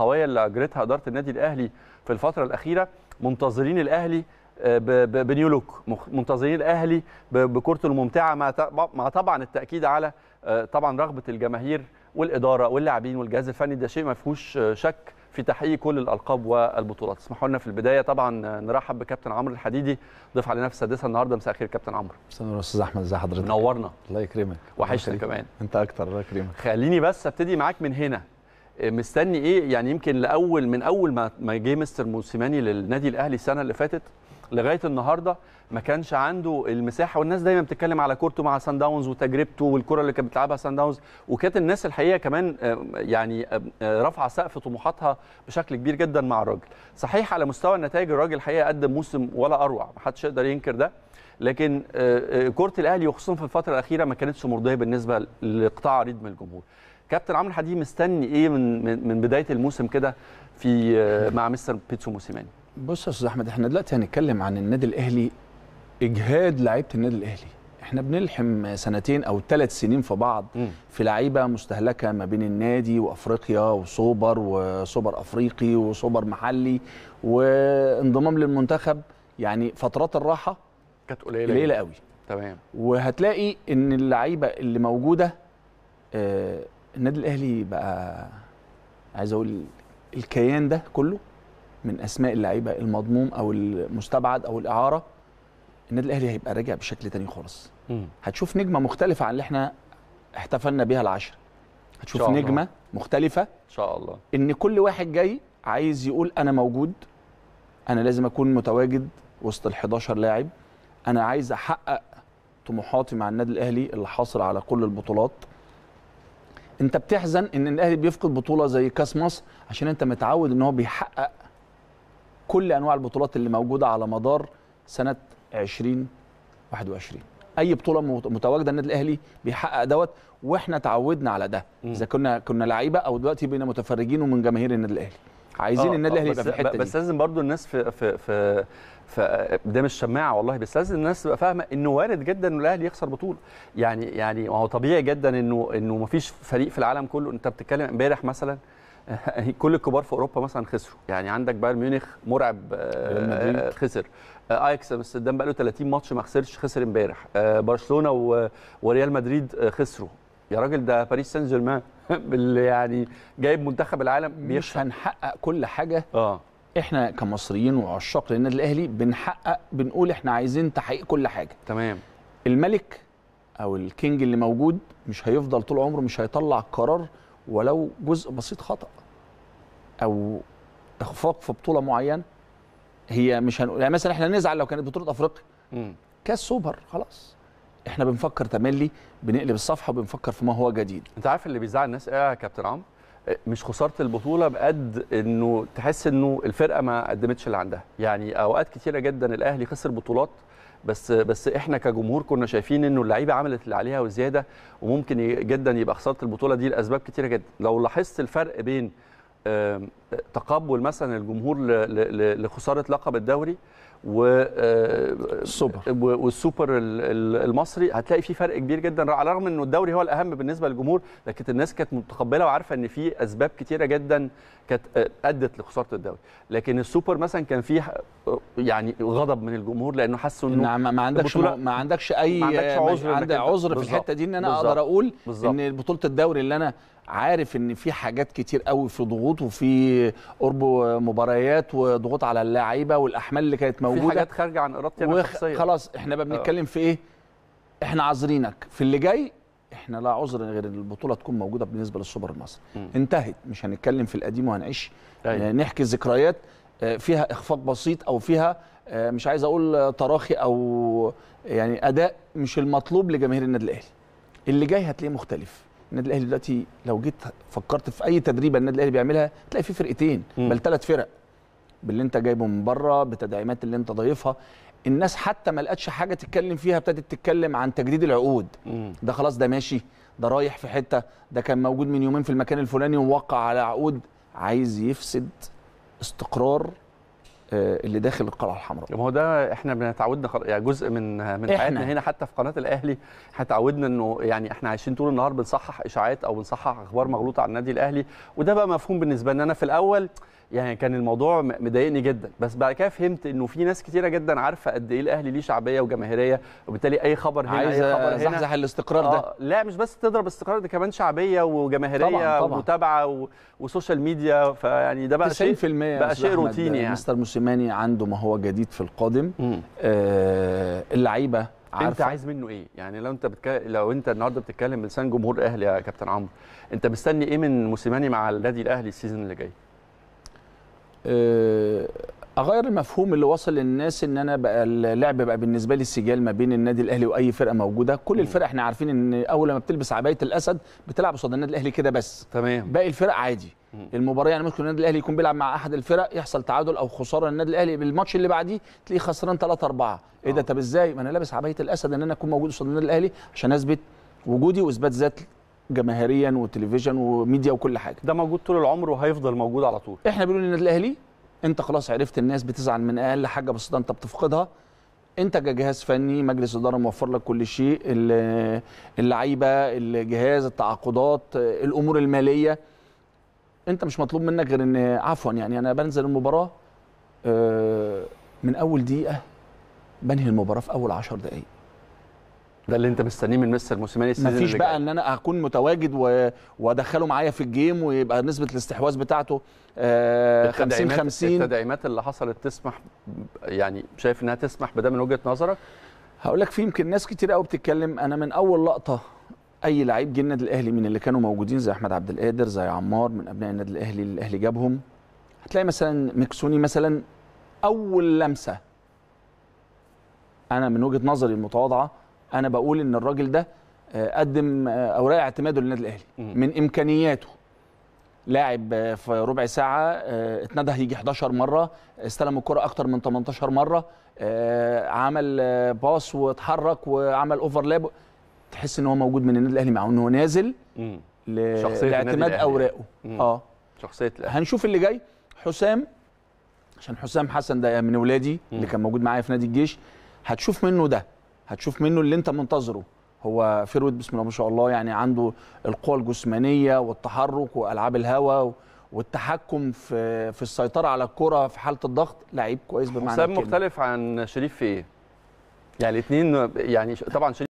القويه اللي اجرتها اداره النادي الاهلي في الفتره الاخيره منتظرين الاهلي آه، بنيو لوك منتظرين الاهلي بكورته الممتعه مع طبعا التاكيد على آه، طبعا رغبه الجماهير والاداره واللاعبين والجهاز الفني ده شيء ما فيهوش آه، شك في تحقيق كل الالقاب والبطولات اسمحوا لنا في البدايه طبعا نرحب بكابتن عمرو الحديدي ضيف علينا في السادسه النهارده مساء الخير كابتن عمرو مساء النور استاذ احمد ازي حضرتك منورنا الله يكرمك وحشتك كمان انت اكتر الله يكرمك خليني بس ابتدي معاك من هنا مستني ايه يعني يمكن لاول من اول ما ما جه مستر موسيماني للنادي الاهلي السنه اللي فاتت لغايه النهارده ما كانش عنده المساحه والناس دايما بتتكلم على كورته مع سان داونز وتجربته والكره اللي كانت بتلعبها سان داونز وكانت الناس الحقيقه كمان آه، يعني آه، آه، رافعه سقف طموحاتها بشكل كبير جدا مع الراجل صحيح على مستوى النتائج الراجل الحقيقه قدم موسم ولا اروع ما حدش يقدر ينكر ده لكن كره الاهلي وخصوصا في الفتره الاخيره ما كانتش مرضيه بالنسبه لقطاع عريض من الجمهور كابتن عمرو حديد مستني ايه من من بدايه الموسم كده في آه، مع مستر بيتسو موسيماني بص يا استاذ احمد احنا دلوقتي هنتكلم عن النادي الاهلي اجهاد لعيبه النادي الاهلي احنا بنلحم سنتين او ثلاث سنين في بعض م. في لعيبه مستهلكه ما بين النادي وافريقيا وسوبر وسوبر افريقي وسوبر محلي وانضمام للمنتخب يعني فترات الراحه كانت قليله قليله قوي تمام وهتلاقي ان اللعيبه اللي موجوده آه، النادي الاهلي بقى عايز اقول الكيان ده كله من اسماء اللعيبه المضموم او المستبعد او الاعاره النادي الاهلي هيبقى راجع بشكل تاني خالص هتشوف نجمه مختلفه عن اللي احنا احتفلنا بيها العشر هتشوف شاء نجمه الله. مختلفه ان شاء الله ان كل واحد جاي عايز يقول انا موجود انا لازم اكون متواجد وسط ال11 لاعب انا عايز احقق طموحاتي مع النادي الاهلي اللي حاصل على كل البطولات انت بتحزن ان الاهلي بيفقد بطوله زي كاس مصر عشان انت متعود ان هو بيحقق كل انواع البطولات اللي موجوده على مدار سنه 2021 اي بطوله متواجده النادي الاهلي بيحقق دوت واحنا تعودنا على ده اذا كنا كنا لعيبه او دلوقتي بقينا متفرجين ومن جماهير النادي الاهلي عايزين آه، النادي آه، الاهلي يبقى في الحته دي بس لازم برضو الناس في في في مش شماعه والله بس لازم الناس تبقى فاهمه انه وارد جدا ان الاهلي يخسر بطوله يعني يعني ما هو طبيعي جدا انه انه ما فيش فريق في العالم كله انت بتتكلم امبارح مثلا كل الكبار في اوروبا مثلا خسروا يعني عندك بايرن ميونخ مرعب آه، خسر اياكس امستردام بقى له 30 ماتش ما خسرش خسر امبارح برشلونه وريال مدريد خسروا يا راجل ده باريس سان جيرمان يعني جايب منتخب العالم مش هنحقق كل حاجه اه احنا كمصريين وعشاق للنادي الاهلي بنحقق بنقول احنا عايزين تحقيق كل حاجه تمام الملك او الكينج اللي موجود مش هيفضل طول عمره مش هيطلع قرار ولو جزء بسيط خطا او اخفاق في بطوله معينه هي مش هنقول يعني مثلا احنا نزعل لو كانت بطوله افريقيا كاس سوبر خلاص احنا بنفكر تملي بنقلب الصفحه وبنفكر في ما هو جديد انت عارف اللي بيزعل الناس ايه يا كابتن عمرو اه، مش خساره البطوله بقد انه تحس انه الفرقه ما قدمتش اللي عندها يعني اوقات كتيره جدا الاهلي خسر بطولات بس بس احنا كجمهور كنا شايفين انه اللعيبه عملت اللي عليها وزياده وممكن جدا يبقى خساره البطوله دي لاسباب كتيره جدا لو لاحظت الفرق بين اه، تقبل مثلا الجمهور لخساره لقب الدوري و آه، السوبر والسوبر المصري هتلاقي في فرق كبير جدا على الرغم انه الدوري هو الاهم بالنسبه للجمهور لكن الناس كانت متقبله وعارفه ان في اسباب كتيره جدا كانت آه، ادت لخساره الدوري لكن السوبر مثلا كان فيه آه، يعني غضب من الجمهور لانه حسوا انه نعم ما عندكش ما عندكش اي ما عندكش عذر عذر في الحته دي ان انا اقدر اقول بالزبط. ان بطوله الدوري اللي انا عارف ان في حاجات كتير قوي في ضغوط وفي قرب مباريات وضغوط على اللعيبه والاحمال اللي كانت موجوده في حاجات خارجه عن ارادتي انا شخصيا خلاص احنا بقى بنتكلم آه. في ايه احنا عاذرينك في اللي جاي احنا لا عذر غير ان البطوله تكون موجوده بالنسبه للسوبر المصري انتهت مش هنتكلم في القديم وهنعيش أيوة. آه، نحكي ذكريات آه، فيها اخفاق بسيط او فيها مش عايز اقول تراخي او يعني اداء مش المطلوب لجماهير النادي الاهلي اللي جاي هتلاقيه مختلف النادي الاهلي دلوقتي لو جيت فكرت في اي تدريبه النادي الاهلي بيعملها تلاقي في فرقتين بل ثلاث فرق باللي انت جايبه من بره بتدعيمات اللي انت ضايفها الناس حتى ما لقتش حاجه تتكلم فيها ابتدت تتكلم عن تجديد العقود ده خلاص ده ماشي ده رايح في حته ده كان موجود من يومين في المكان الفلاني ووقع على عقود عايز يفسد استقرار آه، اللي داخل القلعه الحمراء ما هو ده احنا بنتعودنا يعني جزء من من حياتنا هنا حتى في قناه الاهلي هتعودنا انه يعني احنا عايشين طول النهار بنصحح اشاعات او بنصحح اخبار مغلوطه عن النادي الاهلي وده بقى مفهوم بالنسبه لنا انا في الاول يعني كان الموضوع مضايقني جدا بس بعد كده فهمت انه في ناس كتيره جدا عارفه قد ايه الاهلي ليه شعبيه وجماهيريه وبالتالي اي خبر هنا اي خبر هنا زحزح الاستقرار ده آه لا مش بس تضرب استقرار ده كمان شعبيه وجماهيريه طبعًا طبعًا. ومتابعه وسوشيال ميديا فيعني ده بقى شيء بقى شيء روتيني يعني مستر موسيماني عنده ما هو جديد في القادم آه اللعيبه انت عايز منه ايه يعني لو انت بتك... لو انت النهارده بتتكلم بلسان جمهور الاهلي يا كابتن عمرو انت مستني ايه من موسيماني مع النادي الاهلي السيزون اللي جاي آه، اغير المفهوم اللي وصل للناس ان انا بقى اللعب بقى بالنسبه لي سجال ما بين النادي الاهلي واي فرقه موجوده كل الفرق احنا عارفين ان اول ما بتلبس عبايه الاسد بتلعب قصاد النادي الاهلي كده بس تمام باقي الفرق عادي المباراه يعني ممكن النادي الاهلي يكون بيلعب مع احد الفرق يحصل تعادل او خساره للنادي الاهلي بالماتش اللي بعديه تلاقيه خسران 3 4 ايه ده آه. طب ازاي ما انا لابس عبايه الاسد ان انا اكون موجود قصاد النادي الاهلي عشان اثبت وجودي واثبات ذاتي جماهيريا وتلفزيون وميديا وكل حاجه ده موجود طول العمر وهيفضل موجود على طول احنا بنقول للنادي الاهلي انت خلاص عرفت الناس بتزعل من اقل حاجه بس انت بتفقدها انت كجهاز فني مجلس اداره موفر لك كل شيء اللعيبه الجهاز التعاقدات الامور الماليه انت مش مطلوب منك غير ان عفوا يعني انا بنزل المباراه آه، من اول دقيقه بنهي المباراه في اول 10 دقائق ده اللي انت مستنيه من مستر موسيماني السيزون مفيش بقى ان انا هكون متواجد و... وادخله معايا في الجيم ويبقى نسبه الاستحواذ بتاعته 50 آه، 50 التدعيمات اللي حصلت تسمح يعني شايف انها تسمح بده من وجهه نظرك هقول لك في يمكن ناس كتير قوي بتتكلم انا من اول لقطه اي لعيب جه النادي الاهلي من اللي كانوا موجودين زي احمد عبد القادر زي عمار من ابناء النادي الاهلي اللي الاهلي جابهم هتلاقي مثلا مكسوني مثلا اول لمسه انا من وجهه نظري المتواضعه انا بقول ان الراجل ده آه، قدم آه، اوراق اعتماده للنادي الاهلي من امكانياته لاعب في ربع ساعه آه، اتندى هيجي 11 مره استلم الكره اكتر من 18 مره عمل باص واتحرك وعمل اوفرلاب تحس ان هو موجود من النادي الاهلي مع انه نازل لاعتماد يعني. اوراقه اه شخصيه الأهلي. هنشوف اللي جاي حسام عشان حسام حسن ده من ولادي اللي كان موجود معايا في نادي الجيش هتشوف منه ده هتشوف منه اللي انت منتظره هو فيرويد بسم الله ما شاء الله يعني عنده القوه الجسمانيه والتحرك والعاب الهواء والتحكم في في السيطره على الكره في حاله الضغط لعيب كويس بمعنى حسام مختلف عن شريف في ايه؟ يعني الاثنين يعني طبعا شريف